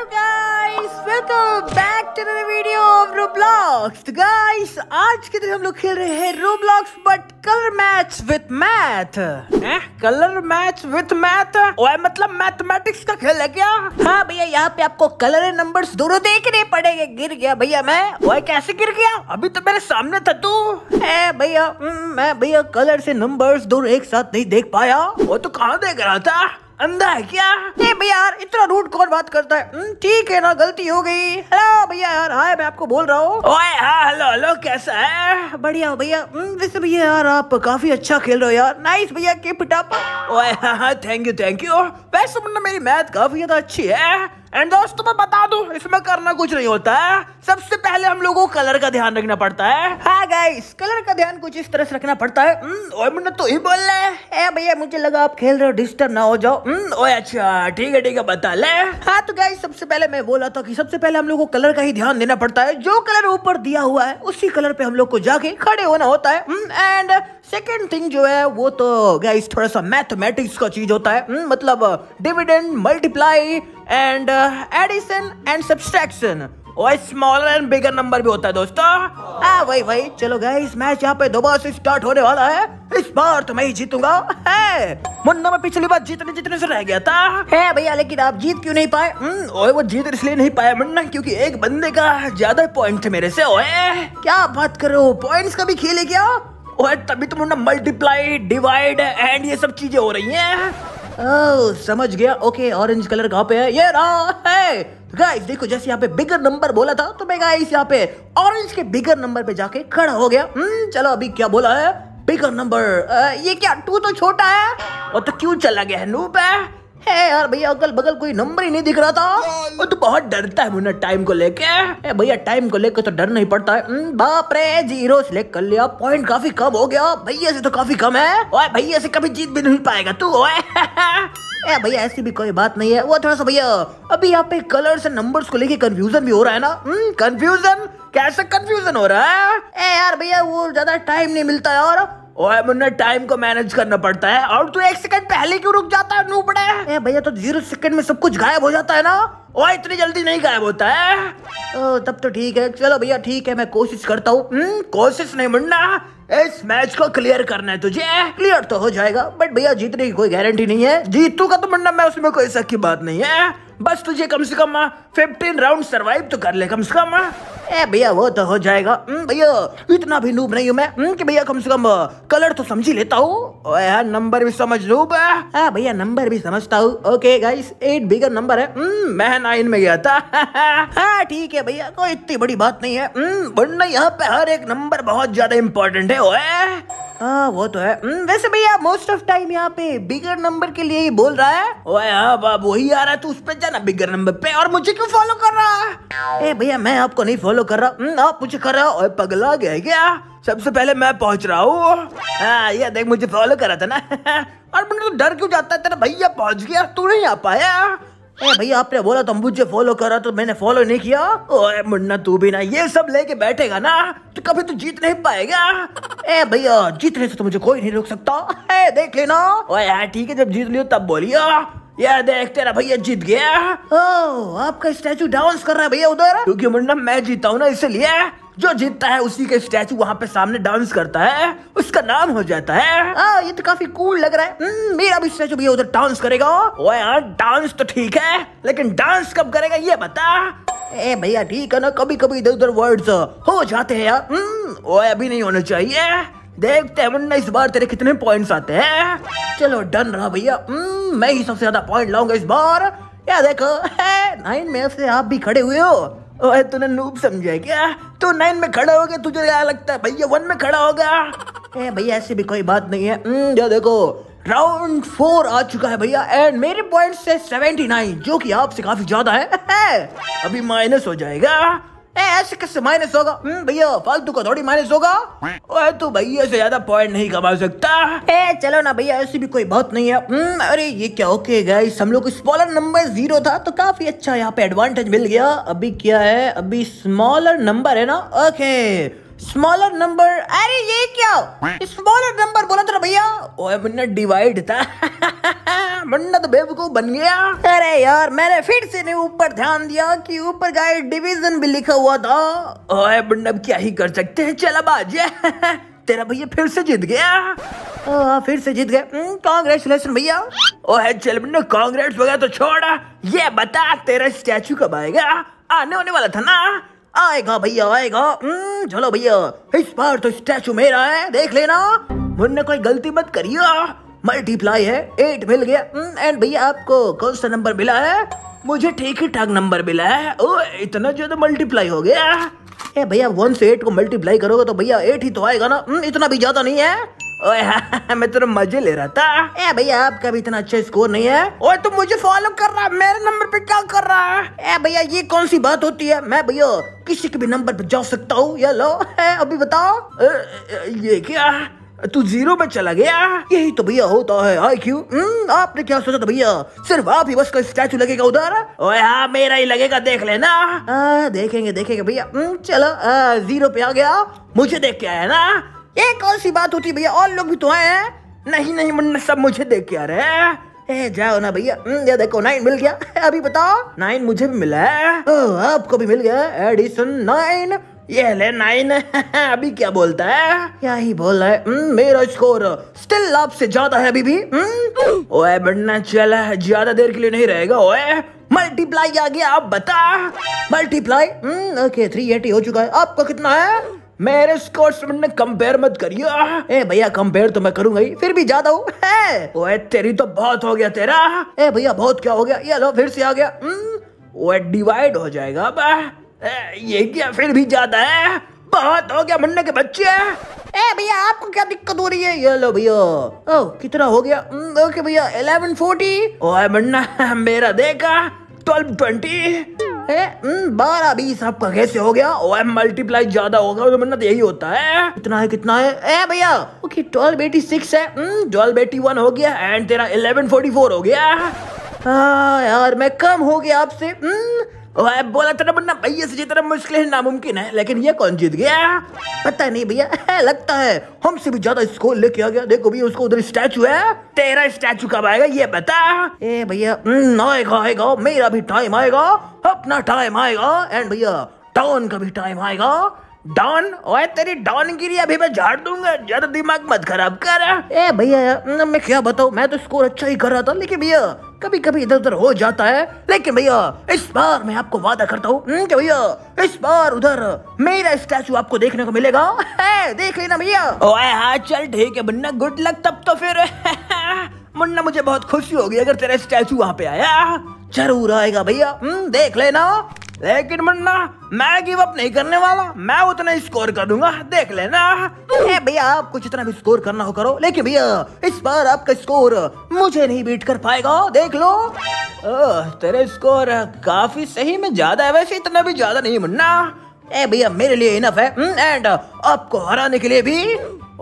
hello guys welcome back to another video of Roblox तो guys आज के दिन हम लोग खेल रहे हैं Roblox but colour match with math colour match with math ओए मतलब मैथमेटिक्स का खेल है क्या हाँ भैया यहाँ पे आपको कलर एंड नंबर्स दोनों देखने पड़ेंगे गिर गया भैया मैं ओए कैसे गिर गया अभी तो मेरे सामने था तू है भैया मैं भैया कलर से नंबर्स दोनों एक साथ नहीं देख पाया वो तो कहाँ देख रहा था अंधा है क्या नहीं भैया यार इतना रूट कौन बात करता है हम्म, ठीक है ना गलती हो गई हेलो भैया यार हाय मैं आपको बोल रहा हूँ हाँ हेलो हेलो कैसा है बढ़िया भैया हम्म, वैसे भैया यार आप काफी अच्छा खेल रहे हो यार नाइस भैया के पिटापा ओए हाँ थैंक यू थैंक यू वैसे तुमने मेरी मैथ काफी ज्यादा अच्छी है एंड दोस्तों मैं बता दू इसमें करना कुछ नहीं होता है सबसे पहले हम लोगों को कलर का ध्यान रखना पड़ता है हाँ गाइस कलर का ध्यान कुछ इस तरह से रखना पड़ता है हम्म, ओए मुन्ना तो ही बोल रहे भैया मुझे लगा आप खेल रहे हो डिस्टर्ब ना हो जाओ हम्म, ओए अच्छा ठीक है ठीक है बता ले हाँ तो गाइस सबसे पहले मैं बोला था की सबसे पहले हम लोग को कलर का ही ध्यान देना पड़ता है जो कलर ऊपर दिया हुआ है उसी कलर पे हम लोग को जाके खड़े होना होता है एंड सेकेंड थिंग जो है वो तो गाइस थोड़ा सा मैथमेटिक्स का चीज होता है हम्म, मतलब dividend, multiply and uh, addition and subtraction smaller and bigger number भी होता है दोस्तों आ हाँ, वही वही चलो इस मैच यहाँ पे दोबारा से स्टार्ट होने वाला है इस बार तो मैं ही जीतूंगा है मुन्ना मैं पिछली बार जीतने जीतने से रह गया था है भैया लेकिन आप जीत क्यों नहीं पाए हम्म, ओए वो जीत इसलिए नहीं पाया मुन्ना क्योंकि एक बंदे का ज्यादा पॉइंट मेरे से ओए क्या बात करो पॉइंट का भी खेले क्या ओए तभी तो मुन्ना मल्टीप्लाई डिवाइड एंड ये सब चीजें हो रही है ओह oh, समझ गया ओके ऑरेंज कलर कहाँ पे है ये रहा है गाइस तो देखो जैसे यहाँ पे बिगर नंबर बोला था तो मैं गाइस यहाँ पे ऑरेंज के बिगर नंबर पे जाके खड़ा हो गया हम्म चलो अभी क्या बोला है बिगर नंबर ये क्या टू तो छोटा है और तो क्यों चला गया है नूप है हे यार भैया अगल बगल कोई नंबर ही नहीं दिख रहा था वो तो बहुत डरता है मुन्ना टाइम को लेके भैया टाइम को लेके तो डर नहीं पड़ता है बाप रे जीरो सिलेक्ट कर लिया पॉइंट काफी कम हो गया भैया से तो काफी कम है और भैया से कभी जीत भी नहीं पाएगा तू ओए ए भैया ऐसी भी कोई बात नहीं है वो थोड़ा सा भैया अभी यहाँ पे कलर्स एंड नंबर्स को लेके कंफ्यूजन भी हो रहा है ना कंफ्यूजन कैसे कंफ्यूजन हो रहा है ए यार भैया वो ज्यादा टाइम नहीं मिलता यार ओए मुन्ने टाइम को मैनेज करना पड़ता है और तू एक सेकंड पहले क्यों रुक जाता है नू बड़ा ए भैया तो जीरो सेकंड में सब कुछ गायब हो जाता है ना ओ इतनी जल्दी नहीं गायब होता है ओ, तब तो ठीक है चलो भैया ठीक है मैं कोशिश करता हूँ हम्म, कोशिश नहीं मुन्ना इस मैच को क्लियर करना है तुझे क्लियर तो हो जाएगा बट भैया जीतने की कोई गारंटी नहीं है जीतू का तो मुन्ना मैं उसमें कोई शक की बात नहीं है बस तुझे कम से कम फिफ्टीन राउंड सर्वाइव तो कर ले कम से कम ए भैया वो तो हो जाएगा हम्म, भैया इतना भी नूब नहीं हूँ मैं हम्म, कि भैया कम से कम कलर तो समझ ही लेता हूँ हाँ, नंबर भी समझ लू हाँ, भैया नंबर भी समझता हूँ okay guys eight bigger number है हम्म, मैं नाइन में गया था हाँ, ठीक है भैया कोई इतनी बड़ी बात नहीं है वरना यहाँ पे हर एक नंबर बहुत ज्यादा इम्पोर्टेंट है ओए हाँ वो तो है हम्म, वैसे भैया मोस्ट ऑफ टाइम यहाँ पे बिगर नंबर के लिए ही बोल रहा है ओए हाँ वही आ रहा है तू उस पे जाना बिगर नंबर पे और मुझे क्यों फॉलो कर रहा है भैया मैं आपको नहीं फॉलो कर रहा हम्म, आप मुझे कर रहा हो पगला गया क्या सबसे पहले मैं पहुंच रहा हूँ हाँ, ये देख मुझे फॉलो करा था ना और मैंने तो डर क्यों जाता है तेरा भैया पहुंच गया तू नहीं आ पाया ए भैया आपने बोला तो मुझे फॉलो करा तो मैंने फॉलो नहीं किया ओए मुन्ना तू भी ना ये सब लेके बैठेगा ना तो कभी तू जीत नहीं पाएगा ए भैया जीतने से तो मुझे कोई नहीं रोक सकता ए देख लेना ओए यार हाँ, ठीक है जब जीत लियो तब बोलियो यार देख तेरा भैया जीत गया ओ आपका स्टैचू डांस कर रहा है भैया उधर क्योंकि मुन्ना मैं जीता हूँ ना इसलिए जो जीतता है उसी के स्टैचू वहाँ पे सामने डांस करता है उसका नाम हो जाता है आ, ये तो काफी कूल लग रहा है हम्म, मेरा भी स्टैचू भैया उधर डांस करेगा वो यार डांस तो ठीक है लेकिन डांस कब करेगा ये बता ए भैया ठीक है ना कभी कभी इधर उधर वर्ड हो जाते हैं यार वो हम्म, अभी नहीं होना चाहिए देखते हैं मुन्ना इस बार तेरे कितने पॉइंट्स आते हैं चलो डन रहा भैया हम्म, मैं ही सबसे ज्यादा पॉइंट लाऊंगा इस बार या देखो नाइन में से आप भी खड़े हुए हो ओए तूने नूब समझा क्या तू नाइन में खड़ा हो गया तुझे क्या लगता है भैया वन में खड़ा गया ए भैया ऐसी भी कोई बात नहीं है जो हम्म, देखो राउंड फोर आ चुका है भैया एंड मेरे पॉइंट से सेवेंटी नाइन जो कि आपसे काफी ज्यादा है अभी माइनस हो जाएगा ऐसे कैसे माइनस होगा हम्म, भैया फालतू का थोड़ी माइनस होगा तू तो भैया से ज्यादा पॉइंट नहीं कमा सकता ए चलो ना भैया ऐसी भी कोई बात नहीं है हम्म, अरे ये क्या ओके गाइस हम लोग स्मॉलर नंबर जीरो था तो काफी अच्छा यहाँ पे एडवांटेज मिल गया अभी क्या है अभी स्मॉलर नंबर है ना ओके स्मॉलर नंबर अरे ये क्या स्मॉलर नंबर बोला तेरा भैया ओए मुन्ना डिवाइड था मुन्ना तो बेवकूफ बन गया अरे यार मैंने फिर से नहीं ऊपर ध्यान दिया कि ऊपर गाइड डिवीजन भी लिखा हुआ था ओए मुन्ना क्या ही कर सकते हैं चल अब तेरा भैया फिर से जीत गया आ, फिर से जीत गए कांग्रेचुलेशन हम्म, भैया ओए चल मुन्ना कांग्रेस वगैरह तो छोड़ा ये बता तेरा स्टैचू कब आएगा आने होने वाला था ना आएगा भैया आएगा हम्म, चलो भैया इस बार तो स्टैचू मेरा है देख लेना मुन्ने कोई गलती मत करियो मल्टीप्लाई है एट मिल गया एंड हम्म, भैया आपको कौन सा नंबर मिला है मुझे ठीक ही ठाक नंबर मिला है ओ इतना ज्यादा मल्टीप्लाई हो गया ए भैया वन से एट को मल्टीप्लाई करोगे तो भैया एट ही तो आएगा ना हम्म, इतना भी ज्यादा नहीं है ओए हाँ, मैं तेरा मजे ले रहा था ए भैया आपका भी इतना अच्छा स्कोर नहीं है ओए तुम मुझे फॉलो कर रहा मेरे नंबर पे क्या कर रहा है ए भैया ये कौन सी बात होती है मैं भैया किसी के भी नंबर पे जा सकता हूँ या लो है अभी बताओ ए, ए, ये क्या तू जीरो में चला गया यही तो भैया होता है आई क्यू हम्म, आपने क्या सोचा था भैया सिर्फ आप ही बस का स्टैचू लगेगा उधर ओए हाँ मेरा ही लगेगा देख लेना आ, देखेंगे देखेंगे भैया हम्म, चलो आ, जीरो पे आ गया मुझे देख के आया ना एक और सी बात होती भैया और लोग भी तो आए हैं नहीं नहीं मुन्ना सब मुझे देख के आ रहे हैं जाओ ना भैया ये देखो नाइन मिल गया अभी बताओ नाइन मुझे भी मिला है आपको भी मिल गया एडिसन नाइन ये ले नाइन अभी क्या बोलता है क्या ही बोल रहा है मेरा स्कोर स्टिल आपसे ज्यादा है अभी भी ओए बढ़ना चला ज्यादा देर के लिए नहीं रहेगा ओए मल्टीप्लाई आ गया आप बता मल्टीप्लाई ओके थ्री एटी हो चुका है आपका कितना है मेरे स्कॉट्समैन ने कंपेयर मत करियो ए भैया कंपेयर तो मैं करूंगा ही फिर भी ज्यादा हूँ ओए तेरी तो बहुत हो गया तेरा ए भैया बहुत क्या हो गया ये लो फिर से आ गया ओए डिवाइड हो जाएगा बा ये क्या फिर भी ज्यादा है बहुत हो गया मुन्ने के बच्चे ए भैया आपको क्या दिक्कत हो रही है ये लो भैया ओ कितना हो गया ओके भैया इलेवन फोर्टी ओए मुन्ना मेरा देखा ट्वेल्व ट्वेंटी हम्म, बारह बीस आपका कैसे हो गया ओए मल्टीप्लाई ज्यादा होगा तो मन्नत मतलब यही होता है कितना है कितना है ए भैया ओके ट्वेल्व एटी सिक्स है ट्वेल्व एटी वन हो गया एंड तेरा इलेवन फोर्टी फोर हो गया आ, हाँ, यार मैं कम हो गया आपसे हम्म, ओए बोला तेरा तो बनना भैया से जितना मुश्किल है नामुमकिन है लेकिन ये कौन जीत गया पता नहीं भैया लगता है हमसे भी ज्यादा स्कोर लेके आ गया देखो भैया उसको उधर स्टैचू है तेरा स्टैचू कब आएगा ये बता ए भैया हम्म, आएगा आएगा मेरा भी टाइम आएगा अपना टाइम आएगा एंड भैया टाउन का भी टाइम आएगा डॉन ओए तेरी डॉन गिरी अभी मैं झाड़ दूंगा ज्यादा दिमाग मत खराब कर ए भैया मैं क्या बताऊँ मैं तो स्कोर अच्छा ही कर रहा था लेकिन भैया कभी कभी इधर उधर हो जाता है लेकिन भैया इस बार मैं आपको वादा करता हूँ हम्म, भैया इस बार उधर मेरा स्टैचू आपको देखने को मिलेगा है, देख लेना भैया ओए हाँ चल ठीक है मुन्ना गुड लक तब तो फिर मुन्ना मुझे बहुत खुशी होगी अगर तेरा स्टैचू वहाँ पे आया जरूर आएगा भैया हम्म, देख लेना लेकिन मुन्ना मैं गिव अप नहीं करने वाला मैं उतना स्कोर कर दूंगा देख लेना भैया आप कुछ इतना भी स्कोर करना हो करो लेकिन भैया इस बार आपका स्कोर मुझे नहीं बीट कर पाएगा देख लो ओ, तेरे स्कोर काफी सही में ज्यादा है वैसे इतना भी ज्यादा नहीं मुन्ना ए भैया मेरे लिए इनफ है एंड हम्म, आपको हराने के लिए भी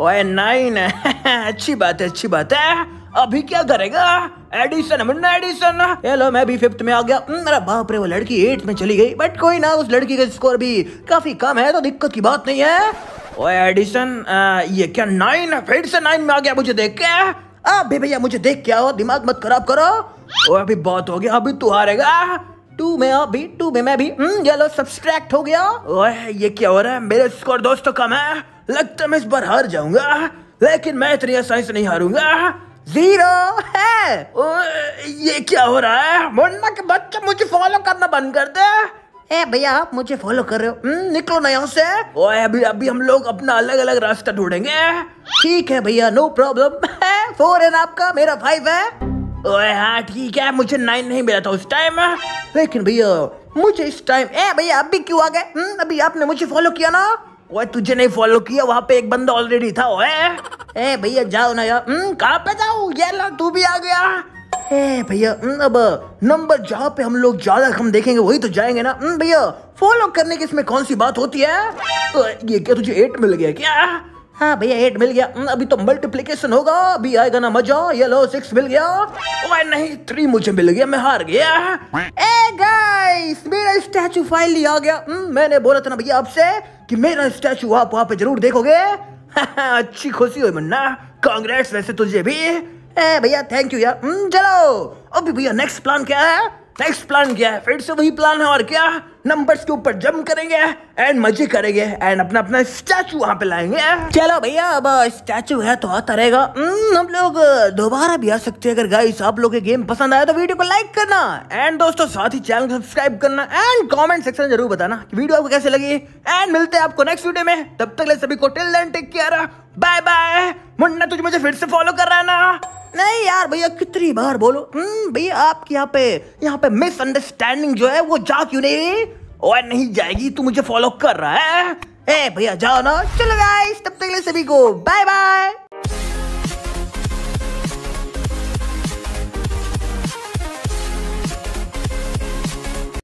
ओए नहीं अच्छी बात है अच्छी बात है अभी क्या करेगा एडिसन मुन्ना एडिसन हेलो मैं भी फिफ्थ में आ गया मेरा हम्म, बाप रे वो लड़की एट में चली गई बट कोई ना उस लड़की का स्कोर भी काफी कम है तो दिक्कत की बात नहीं है ओए एडिसन ये क्या नाइन फिर से नाइन में आ गया मुझे देख के अभी भैया मुझे देख क्या हो दिमाग मत खराब करो ओ अभी बहुत हो गया अभी तू हारेगा टू में अभी टू में मैं भी हम्म, येलो सब्सक्रैक्ट हो गया ओए ये क्या हो रहा है मेरे स्कोर दोस्तों कम है लगता है मैं इस बार हार जाऊंगा लेकिन मैं इतनी आसानी से नहीं हारूंगा जीरो है ओ, ये क्या हो रहा है मुन्ना के बच्चे मुझे फॉलो करना बंद कर दे ए भैया आप मुझे फॉलो कर रहे हो हम्म, निकलो ना यहाँ से ओए अभी अभी हम लोग अपना अलग अलग रास्ता ढूंढेंगे ठीक है भैया नो प्रॉब्लम है फोर है आपका मेरा फाइव है ओए हाँ ठीक है मुझे नाइन नहीं मिला था उस टाइम लेकिन भैया मुझे इस टाइम ए भैया अभी क्यों आ गए हम्म, अभी आपने मुझे फॉलो किया ना ओए तुझे नहीं फॉलो किया वहाँ पे एक बंदा ऑलरेडी था ओए ए भैया जाओ ना यार हम हम्म, कहाँ पे जाओ ये ला तू भी आ गया ए भैया हम्म, अब नंबर जहाँ पे हम लोग ज्यादा कम देखेंगे वही तो जाएंगे ना हम्म, भैया फॉलो करने की इसमें कौन सी बात होती है ये क्या तुझे एट मिल गया क्या हाँ भैया एट मिल गया अभी तो मल्टीप्लीकेशन होगा अभी आएगा ना मजा ये लो सिक्स मिल गया ओए नहीं थ्री मुझे मिल गया मैं हार गया ए गाइस स्टैचू फाइल लिया गया हम्म, मैंने बोला था ना भैया आपसे कि मेरा स्टैचू आप वहां पे जरूर देखोगे अच्छी खुशी हुई मुन्ना कांग्रेस वैसे तुझे भी भैया थैंक यू यार हम्म, चलो अभी भैया नेक्स्ट प्लान क्या है नेक्स्ट प्लान क्या है फिर से वही प्लान है और क्या नंबर्स के ऊपर जम करेंगे एंड मजे करेंगे एंड अपना अपना स्टैचू वहाँ पे लाएंगे चलो भैया अब स्टैचू है तो आता रहेगा हम्म, हम लोग दोबारा भी आ सकते हैं अगर गाइस आप लोग गेम पसंद आया तो वीडियो को लाइक करना एंड दोस्तों साथ ही चैनल को सब्सक्राइब करना एंड कमेंट सेक्शन में जरूर बताना कि वीडियो आपको कैसे लगी एंड मिलते हैं आपको नेक्स्ट वीडियो में तब तक ले सभी को till then take care bye bye Munna तुझ मुझे फिर से फॉलो कर रहा है ना नहीं यार भैया कितनी बार बोलो हम्म, भैया आपके यहाँ पे यहाँ पे मिसअंडरस्टैंडिंग जो है वो जा क्यों नहीं ओए नहीं जाएगी तू मुझे फॉलो कर रहा है ए भैया जाओ ना चलो गाइस तब तक के लिए सभी को बाय बाय